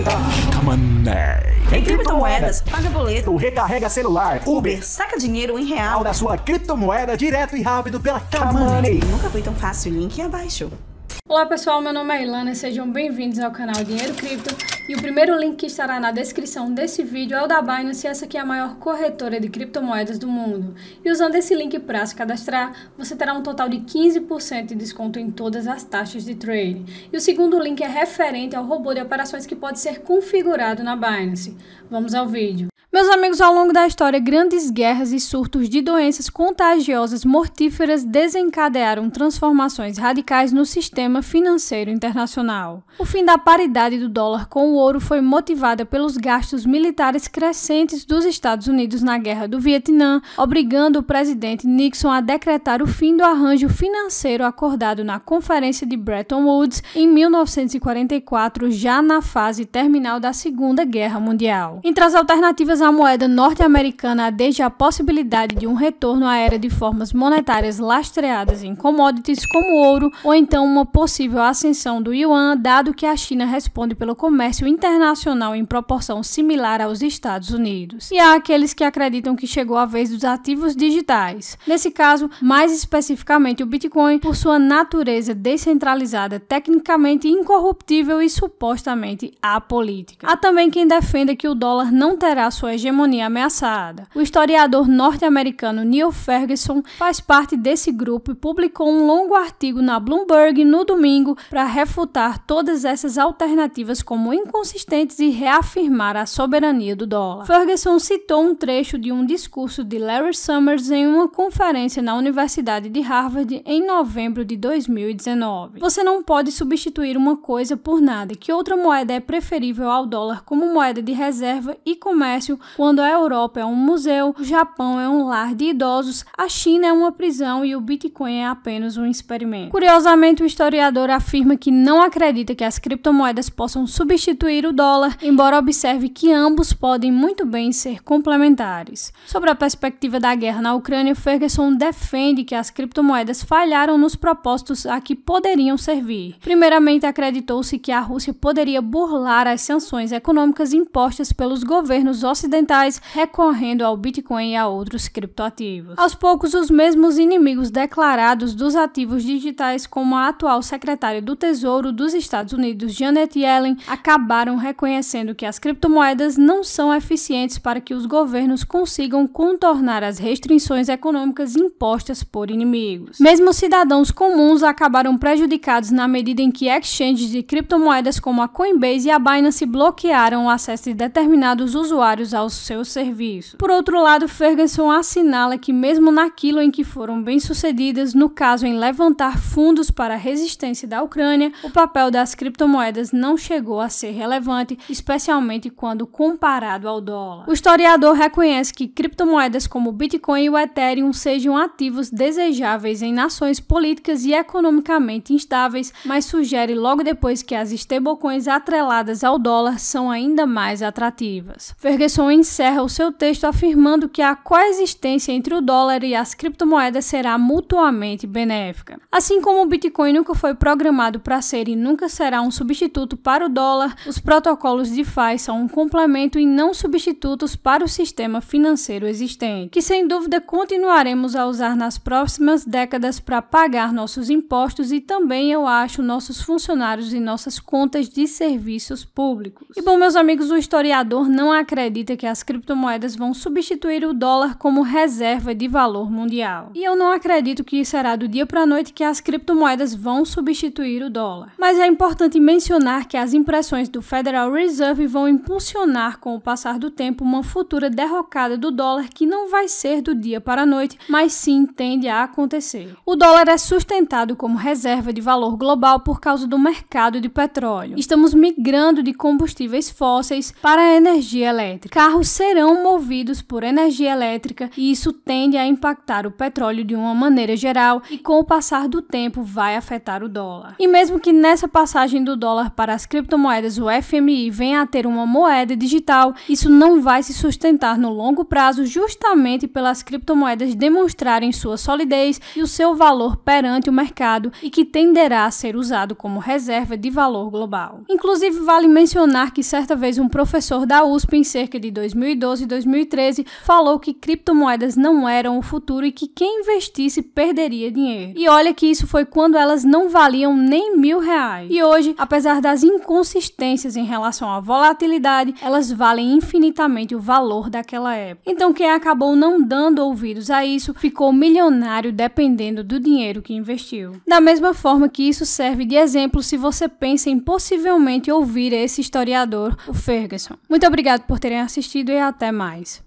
Garanta. Mané. Em criptomoedas, paga boleto, recarrega celular, Uber, Uber, saca dinheiro em real da sua criptomoeda direto e rápido pela Kamanei. Nunca foi tão fácil, link abaixo. Olá pessoal, meu nome é Ilana e sejam bem-vindos ao canal Dinheiro Cripto e o primeiro link que estará na descrição desse vídeo é o da Binance, essa que é a maior corretora de criptomoedas do mundo. E usando esse link para se cadastrar, você terá um total de 15% de desconto em todas as taxas de trade. E o segundo link é referente ao robô de operações que pode ser configurado na Binance. Vamos ao vídeo. Meus amigos, ao longo da história, grandes guerras e surtos de doenças contagiosas mortíferas desencadearam transformações radicais no sistema financeiro internacional. O fim da paridade do dólar com o ouro foi motivada pelos gastos militares crescentes dos Estados Unidos na Guerra do Vietnã, obrigando o presidente Nixon a decretar o fim do arranjo financeiro acordado na Conferência de Bretton Woods em 1944, já na fase terminal da Segunda Guerra Mundial. Entre as alternativas a moeda norte-americana desde a possibilidade de um retorno à era de formas monetárias lastreadas em commodities como ouro ou então uma possível ascensão do yuan, dado que a China responde pelo comércio internacional em proporção similar aos Estados Unidos. E há aqueles que acreditam que chegou a vez dos ativos digitais. Nesse caso, mais especificamente o Bitcoin, por sua natureza descentralizada, tecnicamente incorruptível e supostamente apolítica. Há também quem defenda que o dólar não terá sua hegemonia ameaçada. O historiador norte-americano Neil Ferguson faz parte desse grupo e publicou um longo artigo na Bloomberg no domingo para refutar todas essas alternativas como inconsistentes e reafirmar a soberania do dólar. Ferguson citou um trecho de um discurso de Larry Summers em uma conferência na Universidade de Harvard em novembro de 2019. Você não pode substituir uma coisa por nada, que outra moeda é preferível ao dólar como moeda de reserva e comércio quando a Europa é um museu, o Japão é um lar de idosos, a China é uma prisão e o Bitcoin é apenas um experimento. Curiosamente, o historiador afirma que não acredita que as criptomoedas possam substituir o dólar, embora observe que ambos podem muito bem ser complementares. Sobre a perspectiva da guerra na Ucrânia, Ferguson defende que as criptomoedas falharam nos propósitos a que poderiam servir. Primeiramente, acreditou-se que a Rússia poderia burlar as sanções econômicas impostas pelos governos ocidentais ocidentais recorrendo ao Bitcoin e a outros criptoativos. Aos poucos, os mesmos inimigos declarados dos ativos digitais, como a atual secretária do Tesouro dos Estados Unidos, Janet Yellen, acabaram reconhecendo que as criptomoedas não são eficientes para que os governos consigam contornar as restrições econômicas impostas por inimigos. Mesmo cidadãos comuns acabaram prejudicados na medida em que exchanges de criptomoedas como a Coinbase e a Binance bloquearam o acesso de determinados usuários voltados ao seu serviço. Por outro lado, Ferguson assinala que, mesmo naquilo em que foram bem-sucedidas, no caso em levantar fundos para a resistência da Ucrânia, o papel das criptomoedas não chegou a ser relevante, especialmente quando comparado ao dólar. O historiador reconhece que criptomoedas como o Bitcoin e o Ethereum sejam ativos desejáveis em nações políticas e economicamente instáveis, mas sugere logo depois que as stablecoins atreladas ao dólar são ainda mais atrativas. Ferguson Anderson encerra o seu texto afirmando que a coexistência entre o dólar e as criptomoedas será mutuamente benéfica. Assim como o Bitcoin nunca foi programado para ser e nunca será um substituto para o dólar, os protocolos DeFi são um complemento e não substitutos para o sistema financeiro existente, que sem dúvida continuaremos a usar nas próximas décadas para pagar nossos impostos e também, eu acho, nossos funcionários e nossas contas de serviços públicos. E bom, meus amigos, o historiador não acredita que as criptomoedas vão substituir o dólar como reserva de valor mundial. E eu não acredito que será do dia para a noite que as criptomoedas vão substituir o dólar. Mas é importante mencionar que as impressões do Federal Reserve vão impulsionar com o passar do tempo uma futura derrocada do dólar que não vai ser do dia para a noite, mas sim tende a acontecer. O dólar é sustentado como reserva de valor global por causa do mercado de petróleo. Estamos migrando de combustíveis fósseis para a energia elétrica carros serão movidos por energia elétrica e isso tende a impactar o petróleo de uma maneira geral e com o passar do tempo vai afetar o dólar. E mesmo que nessa passagem do dólar para as criptomoedas o FMI venha a ter uma moeda digital, isso não vai se sustentar no longo prazo justamente pelas criptomoedas demonstrarem sua solidez e o seu valor perante o mercado e que tenderá a ser usado como reserva de valor global. Inclusive vale mencionar que certa vez um professor da USP em cerca de 2012 e 2013, falou que criptomoedas não eram o futuro e que quem investisse perderia dinheiro. E olha que isso foi quando elas não valiam nem mil reais. E hoje, apesar das inconsistências em relação à volatilidade, elas valem infinitamente o valor daquela época. Então, quem acabou não dando ouvidos a isso ficou milionário dependendo do dinheiro que investiu. Da mesma forma que isso serve de exemplo se você pensa em possivelmente ouvir esse historiador, o Ferguson. Muito obrigado por terem assistido assistido e até mais.